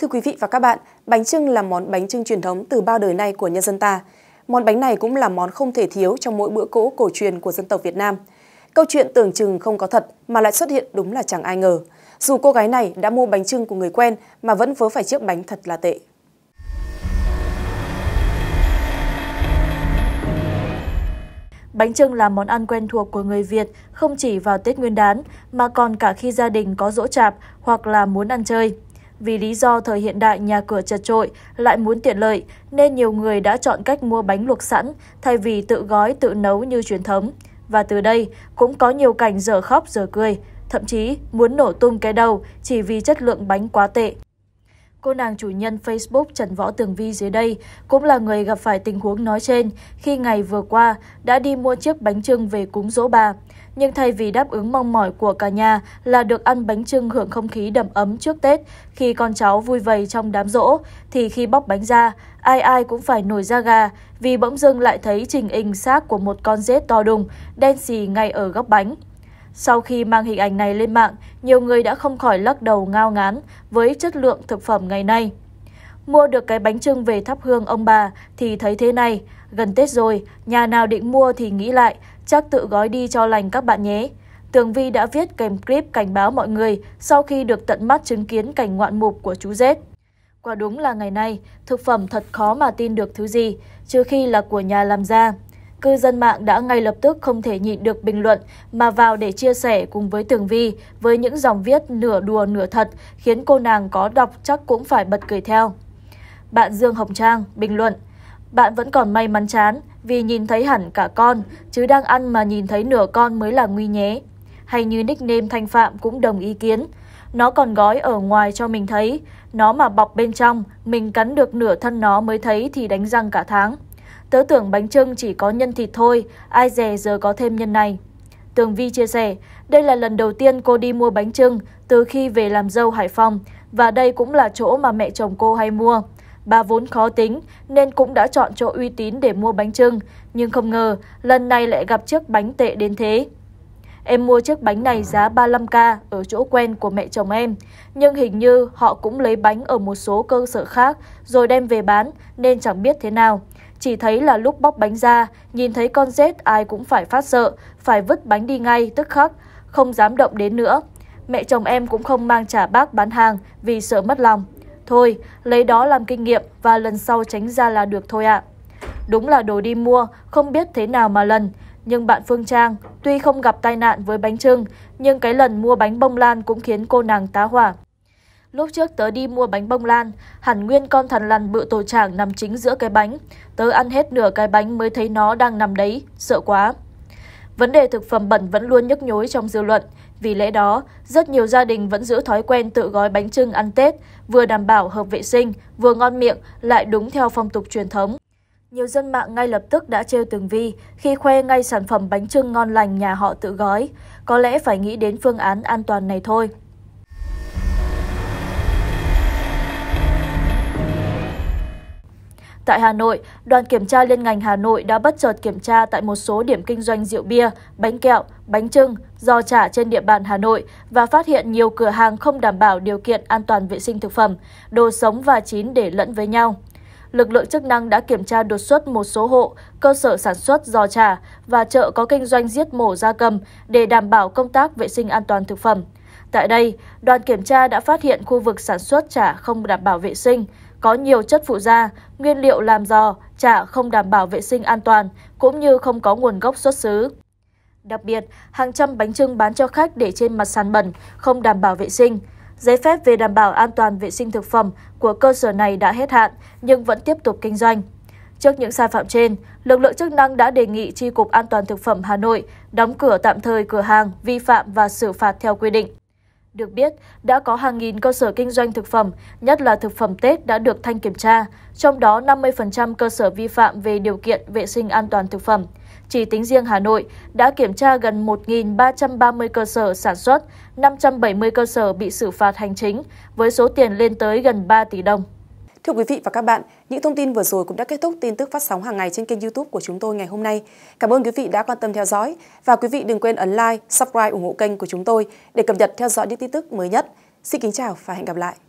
Thưa quý vị và các bạn, bánh trưng là món bánh trưng truyền thống từ bao đời nay của nhân dân ta. Món bánh này cũng là món không thể thiếu trong mỗi bữa cỗ cổ truyền của dân tộc Việt Nam. Câu chuyện tưởng chừng không có thật mà lại xuất hiện đúng là chẳng ai ngờ. Dù cô gái này đã mua bánh trưng của người quen mà vẫn vớ phải chiếc bánh thật là tệ. Bánh trưng là món ăn quen thuộc của người Việt không chỉ vào Tết Nguyên đán mà còn cả khi gia đình có dỗ chạp hoặc là muốn ăn chơi. Vì lý do thời hiện đại nhà cửa chật trội lại muốn tiện lợi nên nhiều người đã chọn cách mua bánh luộc sẵn thay vì tự gói tự nấu như truyền thống. Và từ đây cũng có nhiều cảnh dở khóc dở cười, thậm chí muốn nổ tung cái đầu chỉ vì chất lượng bánh quá tệ. Cô nàng chủ nhân Facebook Trần Võ Tường Vi dưới đây cũng là người gặp phải tình huống nói trên khi ngày vừa qua đã đi mua chiếc bánh trưng về cúng dỗ bà. Nhưng thay vì đáp ứng mong mỏi của cả nhà là được ăn bánh trưng hưởng không khí đầm ấm trước Tết khi con cháu vui vầy trong đám rỗ, thì khi bóc bánh ra, ai ai cũng phải nổi da gà vì bỗng dưng lại thấy trình hình xác của một con rết to đùng, đen xì ngay ở góc bánh. Sau khi mang hình ảnh này lên mạng, nhiều người đã không khỏi lắc đầu ngao ngán với chất lượng thực phẩm ngày nay. Mua được cái bánh trưng về thắp hương ông bà thì thấy thế này, gần Tết rồi, nhà nào định mua thì nghĩ lại, chắc tự gói đi cho lành các bạn nhé. Tường Vi đã viết kèm clip cảnh báo mọi người sau khi được tận mắt chứng kiến cảnh ngoạn mục của chú rết. Quả đúng là ngày nay, thực phẩm thật khó mà tin được thứ gì, trừ khi là của nhà làm ra cư dân mạng đã ngay lập tức không thể nhịn được bình luận mà vào để chia sẻ cùng với Tường Vi với những dòng viết nửa đùa nửa thật khiến cô nàng có đọc chắc cũng phải bật cười theo. Bạn Dương Hồng Trang bình luận Bạn vẫn còn may mắn chán vì nhìn thấy hẳn cả con chứ đang ăn mà nhìn thấy nửa con mới là nguy nhé. Hay như nickname Thanh Phạm cũng đồng ý kiến nó còn gói ở ngoài cho mình thấy, nó mà bọc bên trong, mình cắn được nửa thân nó mới thấy thì đánh răng cả tháng. Tớ tưởng bánh trưng chỉ có nhân thịt thôi, ai dè giờ có thêm nhân này. Tường Vi chia sẻ, đây là lần đầu tiên cô đi mua bánh trưng từ khi về làm dâu Hải Phòng và đây cũng là chỗ mà mẹ chồng cô hay mua. Bà vốn khó tính nên cũng đã chọn chỗ uy tín để mua bánh trưng, nhưng không ngờ lần này lại gặp chiếc bánh tệ đến thế. Em mua chiếc bánh này giá 35k ở chỗ quen của mẹ chồng em, nhưng hình như họ cũng lấy bánh ở một số cơ sở khác rồi đem về bán nên chẳng biết thế nào. Chỉ thấy là lúc bóc bánh ra, nhìn thấy con rết ai cũng phải phát sợ, phải vứt bánh đi ngay tức khắc, không dám động đến nữa. Mẹ chồng em cũng không mang trả bác bán hàng vì sợ mất lòng. Thôi, lấy đó làm kinh nghiệm và lần sau tránh ra là được thôi ạ. À. Đúng là đồ đi mua, không biết thế nào mà lần. Nhưng bạn Phương Trang, tuy không gặp tai nạn với bánh trưng, nhưng cái lần mua bánh bông lan cũng khiến cô nàng tá hỏa. Lúc trước tớ đi mua bánh bông lan, hẳn nguyên con thằn lằn bự tổ trảng nằm chính giữa cái bánh. Tớ ăn hết nửa cái bánh mới thấy nó đang nằm đấy, sợ quá. Vấn đề thực phẩm bẩn vẫn luôn nhức nhối trong dư luận. Vì lẽ đó, rất nhiều gia đình vẫn giữ thói quen tự gói bánh trưng ăn Tết, vừa đảm bảo hợp vệ sinh, vừa ngon miệng, lại đúng theo phong tục truyền thống. Nhiều dân mạng ngay lập tức đã trêu Tường Vi khi khoe ngay sản phẩm bánh trưng ngon lành nhà họ tự gói. Có lẽ phải nghĩ đến phương án an toàn này thôi. Tại Hà Nội, đoàn kiểm tra liên ngành Hà Nội đã bất chợt kiểm tra tại một số điểm kinh doanh rượu bia, bánh kẹo, bánh trưng, giò chả trên địa bàn Hà Nội và phát hiện nhiều cửa hàng không đảm bảo điều kiện an toàn vệ sinh thực phẩm, đồ sống và chín để lẫn với nhau. Lực lượng chức năng đã kiểm tra đột xuất một số hộ, cơ sở sản xuất giò chả và chợ có kinh doanh giết mổ gia cầm để đảm bảo công tác vệ sinh an toàn thực phẩm. Tại đây, đoàn kiểm tra đã phát hiện khu vực sản xuất chả không đảm bảo vệ sinh, có nhiều chất phụ da, nguyên liệu làm giò, chả không đảm bảo vệ sinh an toàn, cũng như không có nguồn gốc xuất xứ. Đặc biệt, hàng trăm bánh trưng bán cho khách để trên mặt sàn bẩn, không đảm bảo vệ sinh. Giấy phép về đảm bảo an toàn vệ sinh thực phẩm của cơ sở này đã hết hạn, nhưng vẫn tiếp tục kinh doanh. Trước những sai phạm trên, lực lượng chức năng đã đề nghị Tri Cục An toàn Thực phẩm Hà Nội đóng cửa tạm thời cửa hàng vi phạm và xử phạt theo quy định. Được biết, đã có hàng nghìn cơ sở kinh doanh thực phẩm, nhất là thực phẩm Tết đã được thanh kiểm tra, trong đó 50% cơ sở vi phạm về điều kiện vệ sinh an toàn thực phẩm. Chỉ tính riêng Hà Nội đã kiểm tra gần 1.330 cơ sở sản xuất, 570 cơ sở bị xử phạt hành chính với số tiền lên tới gần 3 tỷ đồng. Thưa quý vị và các bạn, những thông tin vừa rồi cũng đã kết thúc tin tức phát sóng hàng ngày trên kênh YouTube của chúng tôi ngày hôm nay. Cảm ơn quý vị đã quan tâm theo dõi và quý vị đừng quên ấn like, subscribe ủng hộ kênh của chúng tôi để cập nhật theo dõi những tin tức mới nhất. Xin kính chào và hẹn gặp lại.